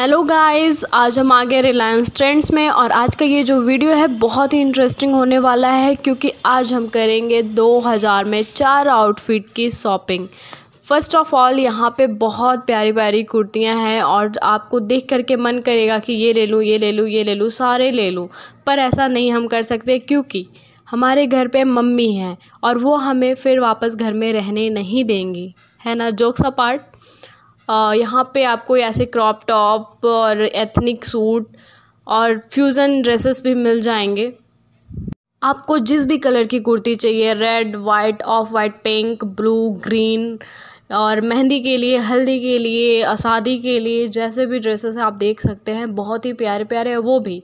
hello guys आज हम आ गए रिलायंस ट्रेंड्स में और आज का ये जो वीडियो है बहुत ही इंटरेस्टिंग होने वाला है क्योंकि आज हम करेंगे 2000 में चार आउटफिट की शॉपिंग फ़र्स्ट ऑफ़ ऑल यहाँ पे बहुत प्यारी प्यारी कुर्तियाँ हैं और आपको देख करके मन करेगा कि ये ले लूँ ये ले लूँ ये ले लूँ सारे ले लूँ पर ऐसा नहीं हम कर सकते क्योंकि हमारे घर पे मम्मी हैं और वो हमें फिर वापस घर में रहने नहीं देंगी है ना जोक्स अपार्ट यहाँ पे आपको ऐसे क्रॉप टॉप और एथनिक सूट और फ्यूज़न ड्रेसेस भी मिल जाएंगे आपको जिस भी कलर की कुर्ती चाहिए red white off white pink blue green और मेहंदी के लिए हल्दी के लिए शादी के लिए जैसे भी ड्रेसेस आप देख सकते हैं बहुत ही प्यारे प्यारे हैं वो भी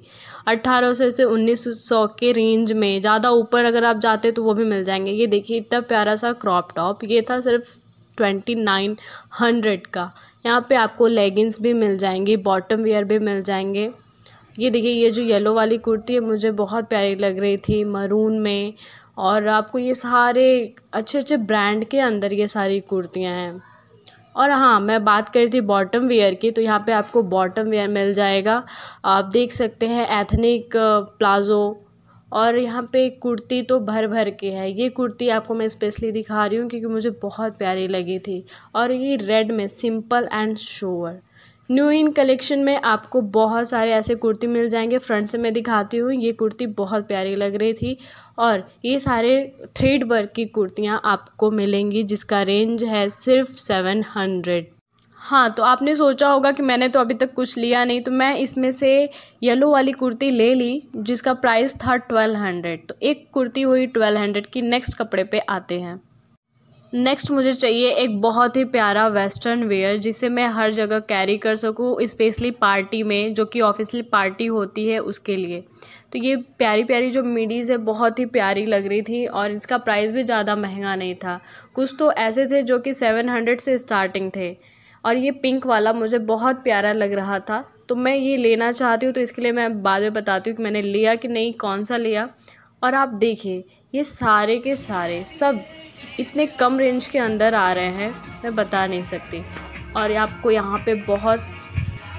1800 से सौ के रेंज में ज़्यादा ऊपर अगर आप जाते तो वो भी मिल जाएंगे ये देखिए इतना प्यारा सा क्रॉप टॉप ये था सिर्फ ट्वेंटी नाइन हंड्रेड का यहाँ पे आपको लेगिंग्स भी मिल जाएंगी बॉटम वेयर भी मिल जाएंगे ये देखिए ये जो येलो वाली कुर्ती है मुझे बहुत प्यारी लग रही थी मरून में और आपको ये सारे अच्छे अच्छे ब्रांड के अंदर ये सारी कुर्तियाँ हैं और हाँ मैं बात कर रही थी बॉटम वेयर की तो यहाँ पे आपको बॉटम वेयर मिल जाएगा आप देख सकते हैं एथनिक प्लाज़ो uh, और यहाँ पर कुर्ती तो भर भर के है ये कुर्ती आपको मैं स्पेशली दिखा रही हूँ क्योंकि मुझे बहुत प्यारी लगी थी और ये रेड में simple and sure new in collection में आपको बहुत सारे ऐसे कुर्ती मिल जाएंगे फ्रंट से मैं दिखाती हूँ ये कुर्ती बहुत प्यारी लग रही थी और ये सारे थ्रेड वर्क की कुर्तियाँ आपको मिलेंगी जिसका रेंज है सिर्फ सेवन हंड्रेड हाँ तो आपने सोचा होगा कि मैंने तो अभी तक कुछ लिया नहीं तो मैं इसमें से येलो वाली कुर्ती ले ली जिसका प्राइस था ट्वेल्व हंड्रेड तो एक कुर्ती हुई ट्वेल्व हंड्रेड की नेक्स्ट कपड़े पे आते हैं नेक्स्ट मुझे चाहिए एक बहुत ही प्यारा वेस्टर्न वेयर जिसे मैं हर जगह कैरी कर सकूँ इस्पेशली पार्टी में जो कि ऑफिसली पार्टी होती है उसके लिए तो ये प्यारी प्यारी जो मिडीज़ है बहुत ही प्यारी लग रही थी और इसका प्राइस भी ज़्यादा महंगा नहीं था कुछ तो ऐसे थे जो कि सेवन हंड्रेड से स्टार्टिंग थे और ये पिंक वाला मुझे बहुत प्यारा लग रहा था तो मैं ये लेना चाहती हूँ तो इसके लिए मैं बाद में बताती हूँ कि मैंने लिया कि नहीं कौन सा लिया और आप देखिए ये सारे के सारे सब इतने कम रेंज के अंदर आ रहे हैं मैं बता नहीं सकती और आपको यहाँ पे बहुत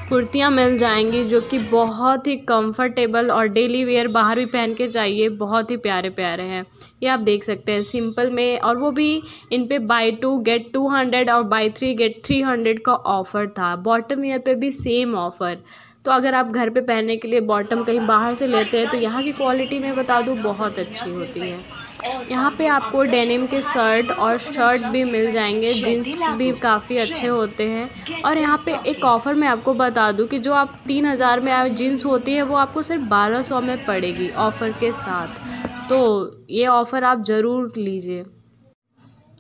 कुर्तियाँ मिल जाएंगी जो कि बहुत ही कंफर्टेबल और डेली वेयर बाहर भी पहन के जाइए बहुत ही प्यारे प्यारे हैं ये आप देख सकते हैं सिंपल में और वो भी इन पर buy two get two hundred और buy three get three hundred का ऑफ़र था बॉटम ईयर पे भी सेम ऑफ़र तो अगर आप घर पे पहनने के लिए बॉटम कहीं बाहर से लेते हैं तो यहाँ की क्वालिटी मैं बता दूँ बहुत अच्छी होती है यहाँ पे आपको डेनिम के शर्ट और शर्ट भी मिल जाएंगे जीन्स भी काफ़ी अच्छे होते हैं और यहाँ पे एक ऑफ़र मैं आपको बता बता दूँ कि जो आप तीन हज़ार में जीन्स होती है वो आपको सिर्फ बारह सौ में पड़ेगी ऑफ़र के साथ तो ये ऑफ़र आप ज़रूर लीजिए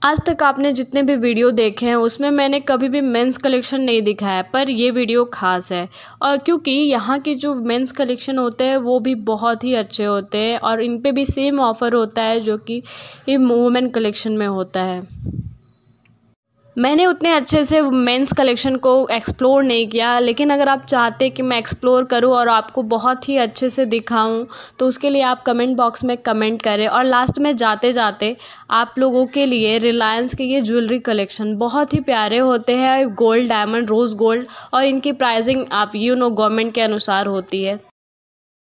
आज तक आपने जितने भी वीडियो देखे हैं उसमें मैंने कभी भी मेंस कलेक्शन नहीं दिखाया पर ये वीडियो ख़ास है और क्योंकि यहाँ के जो मेंस कलेक्शन होते हैं वो भी बहुत ही अच्छे होते हैं और इन पे भी सेम ऑफ़र होता है जो कि ये वुमेन कलेक्शन में होता है मैंने उतने अच्छे से मेंस कलेक्शन को एक्सप्लोर नहीं किया लेकिन अगर आप चाहते कि मैं एक्सप्लोर करूं और आपको बहुत ही अच्छे से दिखाऊं तो उसके लिए आप कमेंट बॉक्स में कमेंट करें और लास्ट में जाते जाते आप लोगों के लिए रिलायंस के ये ज्वेलरी कलेक्शन बहुत ही प्यारे होते हैं गोल्ड डायमंड रोज़ गोल्ड और इनकी प्राइजिंग आप यू नो गवर्नमेंट के अनुसार होती है